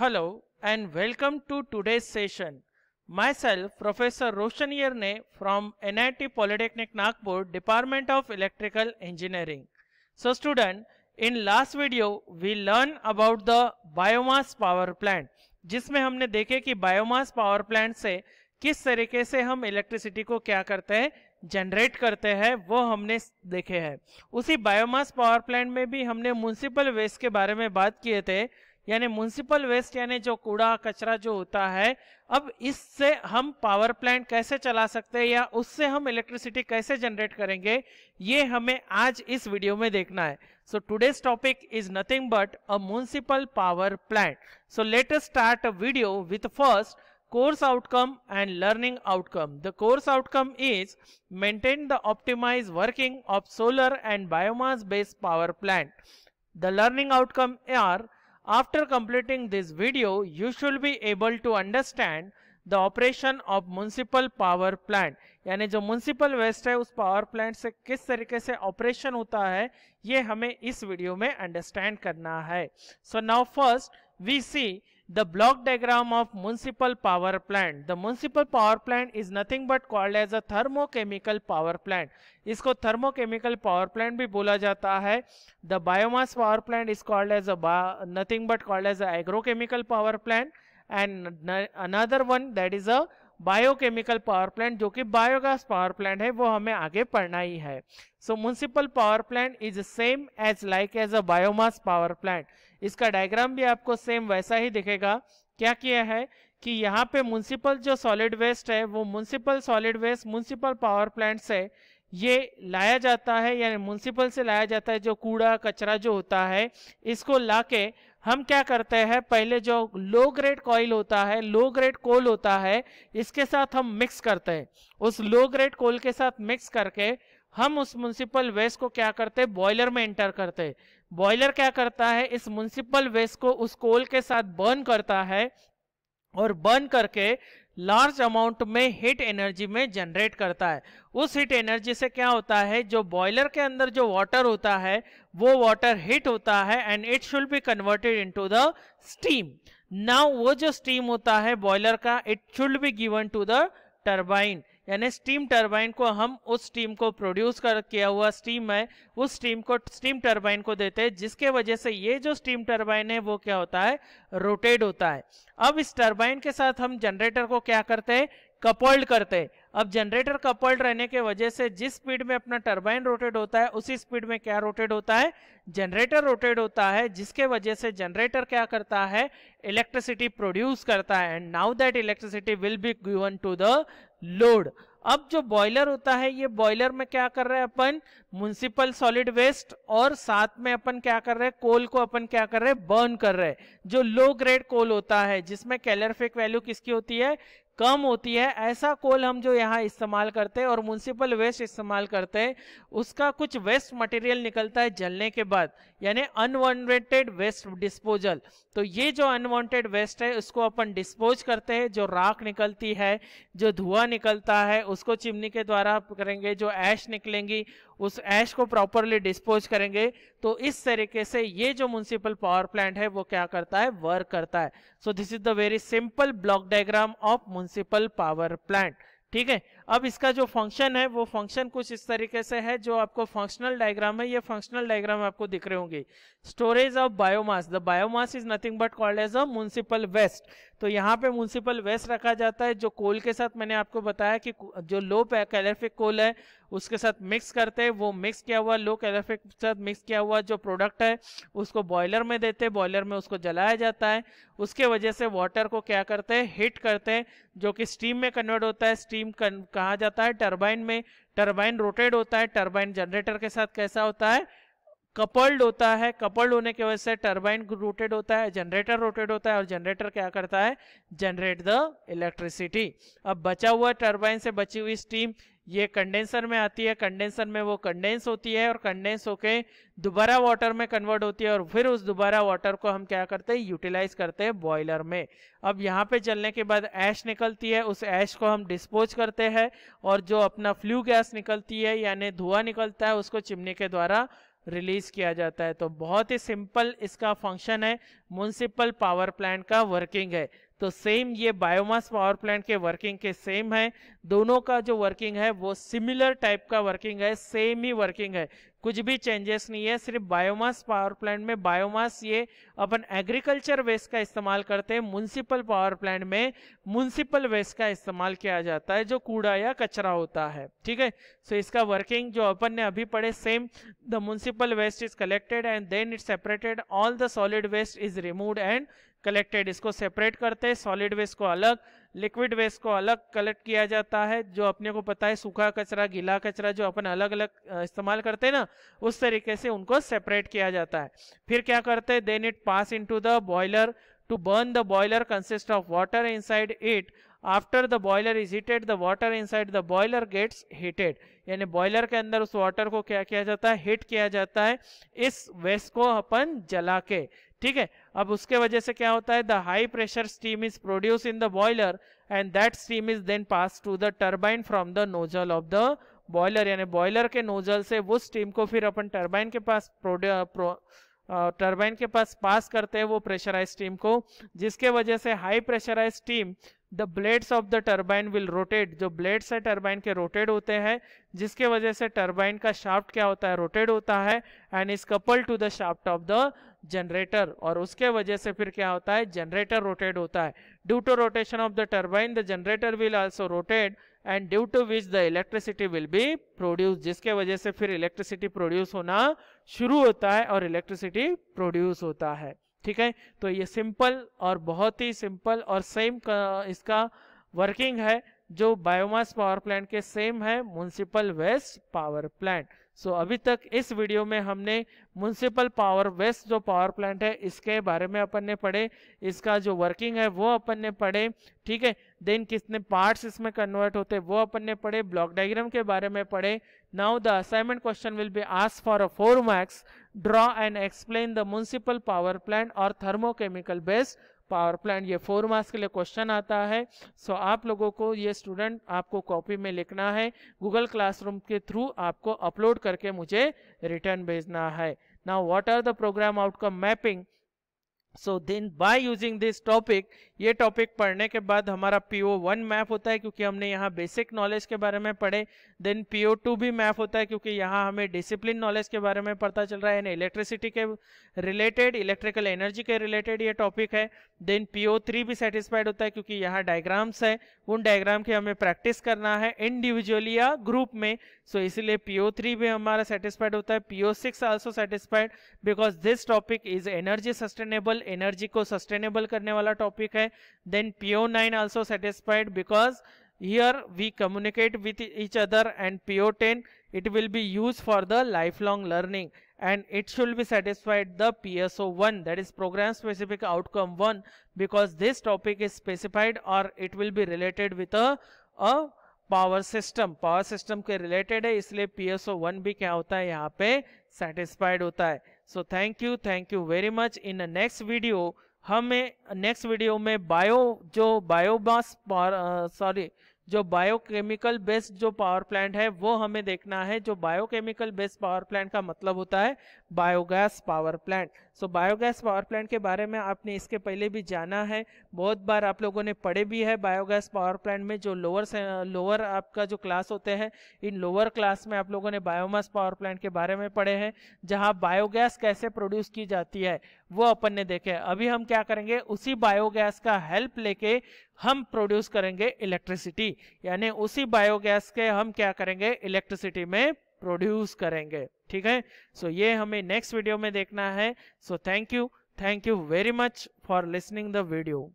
Hello and welcome to today's session. Myself, Professor Roshan Yerne from NIT Polytechnic Nagpur, Department of Electrical Engineering. So student, in last video we learn about the biomass power plant, जिसमें हमने देखे कि biomass power plant से किस तरीके से हम electricity को क्या करते हैं जनरेट करते हैं वो हमने देखे हैं उसी बायोमास पावर प्लांट में भी हमने म्यूनसिपल वेस्ट के बारे में बात किए थे यानी म्यूनसिपल वेस्ट यानी जो कूड़ा कचरा जो होता है अब इससे हम पावर प्लांट कैसे चला सकते हैं या उससे हम इलेक्ट्रिसिटी कैसे जनरेट करेंगे ये हमें आज इस वीडियो में देखना है so today's topic is nothing but a municipal power plant so let start a video with first course outcome and learning outcome. The course outcome is maintain the optimized working of solar and biomass based power plant. The learning outcome are After completing this video, you should be able to understand the operation of municipal power plant. यानी जो municipal waste है उस power plant से किस तरीके से operation होता है ये हमें इस वीडियो में अंडरस्टैंड करना है so now first we see the block diagram of municipal power plant the municipal power plant is nothing but called as a thermochemical power plant इसको thermochemical power plant भी बोला जाता है the biomass power plant is called as a nothing but called as a agrochemical power plant and another one that is a biochemical power plant जो कि biogas power plant है वो हमें आगे पढ़ना ही है so municipal power plant is same as like as a biomass power plant इसका डायग्राम भी आपको सेम वैसा ही दिखेगा क्या किया है कि यहाँ पे म्यूनसिपल जो सॉलिड वेस्ट है वो municipal solid waste municipal power plant से ये लाया जाता है यानी म्यूनसिपल से लाया जाता है जो कूड़ा कचरा जो होता है इसको लाके हम क्या करते हैं पहले जो लो ग्रेड कॉयल होता है लो ग्रेड कोल होता है इसके साथ हम मिक्स करते हैं उस लो ग्रेड कोल के साथ मिक्स करके हम उस म्यूनसिपल वेस्ट को क्या करते हैं बॉयलर में एंटर करते हैं बॉयलर क्या करता है इस म्यूनसिपल वेस्ट को उस कोल के साथ बर्न करता है और बर्न करके लार्ज अमाउंट में हीट एनर्जी में जनरेट करता है उस हीट एनर्जी से क्या होता है जो बॉयलर के अंदर जो वाटर होता है वो वाटर हीट होता है and it should be converted into the steam now वो जो स्टीम होता है बॉयलर का it should be given to the turbine यानी स्टीम टरबाइन को हम उस स्टीम को प्रोड्यूस कर किया हुआ स्टीम है उस स्टीम को स्टीम टरबाइन को देते हैं जिसके वजह से ये जो स्टीम टरबाइन है वो क्या होता है रोटेट होता है अब इस टरबाइन के साथ हम जनरेटर को क्या करते हैं कपोल्ड करते हैं अब जनरेटर कपल्ड रहने के वजह से जिस स्पीड में अपना टरबाइन रोटेट होता है उसी स्पीड में क्या रोटेट होता है जनरेटर रोटेट होता है जिसके वजह से जनरेटर क्या करता है इलेक्ट्रिसिटी प्रोड्यूस करता है and now that electricity will be given to the load अब जो बॉयलर होता है ये बॉयलर में क्या कर रहे हैं अपन म्यूनसिपल सॉलिड वेस्ट और साथ में अपन क्या कर रहे हैं कोल को अपन क्या कर रहे हैं बर्न कर रहे हैं जो लो ग्रेड कोल होता है जिसमें कैलरफिक वैल्यू किसकी होती है कम होती है ऐसा कोल हम जो यहाँ इस्तेमाल करते हैं और म्यूनसिपल वेस्ट इस्तेमाल करते हैं उसका कुछ वेस्ट मटेरियल निकलता है जलने के बाद यानी अनवांटेड वेस्ट डिस्पोजल तो ये जो अनवांटेड वेस्ट है उसको अपन डिस्पोज करते हैं जो राख निकलती है जो धुआं निकलता है उसको चिमनी के द्वारा करेंगे जो ऐश निकलेंगी उस ऐश को प्रॉपरली डिस्पोज करेंगे तो इस तरीके से ये जो म्यूनसिपल पावर प्लांट है वो क्या करता है वर्क करता है so this is the very simple block diagram of municipal power plant ठीक है अब इसका जो फंक्शन है वो फंक्शन कुछ इस तरीके से है जो आपको फंक्शनल डायग्राम है ये फंक्शनल डायग्राम आपको दिख रहे होंगे storage of biomass the biomass is nothing but called as a municipal waste तो यहाँ पे म्यूनसिपल वेस्ट रखा जाता है जो कोल के साथ मैंने आपको बताया कि जो लो कैलरफिक कोल है उसके साथ मिक्स करते हैं वो मिक्स किया हुआ लो कैलोरिफिक के साथ मिक्स किया हुआ जो प्रोडक्ट है उसको बॉयलर में देते हैं बॉयलर में उसको जलाया जाता है उसके वजह से वाटर को क्या करते हैं हीट करते हैं जो कि स्टीम में कन्वर्ट होता है स्टीम कहा जाता है टर्बाइन में टर्बाइन रोटेड होता है टर्बाइन जनरेटर के साथ कैसा होता है कपल्ड होता है कपल्ड होने की वजह से टर्बाइन रोटेड होता है जनरेटर रोटेड होता है और जनरेटर क्या करता है जनरेट द इलेक्ट्रिसिटी अब बचा हुआ टर्बाइन से बची हुई स्टीम ये कंडेंसर में आती है कंडेंसर में वो कंडेंस होती है और कंडेंस होके दोबारा वाटर में कन्वर्ट होती है और फिर उस दोबारा वाटर को हम क्या करते हैं यूटिलाइज करते हैं बॉयलर में अब यहाँ पे चलने के बाद ऐश निकलती है उस ऐश को हम डिस्पोज करते हैं और जो अपना फ्लू गैस निकलती है यानी धुआं निकलता है उसको चिमनी के द्वारा रिलीज किया जाता है तो बहुत ही सिंपल इसका फंक्शन है म्यूनसिपल पावर प्लांट का वर्किंग है तो सेम ये बायोमास पावर प्लांट के वर्किंग के सेम है दोनों का जो वर्किंग है वो सिमिलर टाइप का वर्किंग है सेम ही वर्किंग है कुछ भी चेंजेस नहीं है सिर्फ बायोमास पावर प्लांट में बायोमास ये अपन एग्रीकल्चर वेस्ट का इस्तेमाल करते हैं म्यूनसिपल पावर प्लांट में म्यूनसिपल वेस्ट का इस्तेमाल किया जाता है जो कूड़ा या कचरा होता है ठीक है सो इसका वर्किंग जो अपन ने अभी पढ़े same the municipal waste is collected and then it separated all the solid waste is remove and collected इसको सेपरेट करते हैं सॉलिड वेस्ट को अलग लिक्विड वेस्ट को अलग कलेक्ट किया जाता है जो अपने को पता है सूखा कचरा गीला कचरा जो अपन अलग अलग इस्तेमाल करते हैं ना उस तरीके से उनको सेपरेट किया जाता है फिर क्या करते हैं then it pass in the boiler to burn the boiler consist of water inside it after the boiler is heated the water inside the boiler gets heated यानी बॉयलर के अंदर उस वाटर को क्या किया जाता है heat किया जाता है इस वेस्ट को अपन जला के ठीक है अब उसके वजह से क्या होता है the high pressure steam is produce in the boiler and that steam is then pass to the turbine from the nozzle of the boiler यानी बॉयलर के नोजल से वो स्टीम को फिर अपन टर्बाइन के पास टर्बाइन uh, uh, के पास पास करते हैं वो प्रेशराइज स्टीम को जिसके वजह से high pressurise steam the blades of the turbine will rotate जो ब्लेड्स है टर्बाइन के रोटेट होते हैं जिसके वजह से टर्बाइन का शाफ्ट क्या होता है रोटेट होता है and is couple to the shaft of the generator और उसके वजह से फिर क्या होता है जनरेटर रोटेट होता है due to rotation of the turbine the generator will also rotate and due to which the electricity will be produce जिसके वजह से फिर इलेक्ट्रिसिटी प्रोड्यूस होना शुरू होता है और इलेक्ट्रिसिटी प्रोड्यूस होता है ठीक है तो ये सिंपल और बहुत ही सिंपल और सेम इसका वर्किंग है जो बायोमास पावर प्लांट के सेम है municipal waste power plant so अभी तक इस वीडियो में हमने म्यूनसिपल पावर वेस्ट जो पावर प्लांट है इसके बारे में अपन ने पढ़े इसका जो वर्किंग है वो अपन ने पढ़े ठीक है देन कितने पार्ट्स इसमें कन्वर्ट होते वो अपन ने पढ़े ब्लॉक डायग्राम के बारे में पढ़े now the assignment question will be ask for a four marks draw and explain the municipal power plant और थर्मोकेमिकल बेस्ड पावर प्लांट ये फोर मार्क्स के लिए क्वेश्चन आता है सो आप लोगों को ये स्टूडेंट आपको कॉपी में लिखना है गूगल क्लासरूम के थ्रू आपको अपलोड करके मुझे रिटर्न भेजना है now what are the program outcome mapping so then by using this topic ये टॉपिक पढ़ने के बाद हमारा पी ओ वन मैप होता है क्योंकि हमने यहाँ बेसिक नॉलेज के बारे में पढ़े देन पी ओ टू भी मैप होता है क्योंकि यहाँ हमें डिसिप्लिन नॉलेज के बारे में पता चल रहा है यानी इलेक्ट्रिसिटी के रिलेटेड इलेक्ट्रिकल एनर्जी के रिलेटेड ये टॉपिक है देन पी ओ थ्री भी सेटिस्फाइड होता है क्योंकि यहाँ डायग्राम्स है उन डायग्राम की हमें प्रैक्टिस करना है इंडिविजुअली या ग्रुप में सो so इसलिए पी ओ थ्री भी हमारा सेटिस्फाइड होता है P O six also satisfied because this topic is energy sustainable renewable energy को सस्टेनेबल करने वाला टॉपिक है then PO nine also satisfied because here we communicate with each other and PO ten it will be use for the lifelong learning and it should be satisfied the P S O one that is program specific outcome one because this topic is specified और it will be related with a power system power system के related है इसलिए P S O one भी क्या होता है यहाँ पे सेटिस्फाइड होता है so thank you thank you very much in next video हमें नेक्स्ट वीडियो में बायो जो बायोमास सॉरी जो बायोकेमिकल बेस्ड जो पावर प्लांट है वो हमें देखना है जो बायोकेमिकल बेस्ड पावर प्लांट का मतलब होता है biogas power plant so biogas power plant के बारे में आपने इसके पहले भी जाना है बहुत बार आप लोगों ने पढ़े भी है बायोगैस पावर प्लांट में जो लोअर से लोअर आपका जो क्लास होते हैं इन लोअर क्लास में आप लोगों ने बायोमास पावर प्लांट के बारे में पढ़े हैं जहाँ बायोगैस कैसे प्रोड्यूस की जाती है वो अपन ने देखे अभी हम क्या करेंगे उसी बायोगैस का हेल्प लेके हम प्रोड्यूस करेंगे इलेक्ट्रिसिटी यानी उसी बायोगैस के हम क्या करेंगे इलेक्ट्रिसिटी में प्रोड्यूस करेंगे ठीक है सो so, ये हमें नेक्स्ट वीडियो में देखना है so thank you thank you very much for listening the video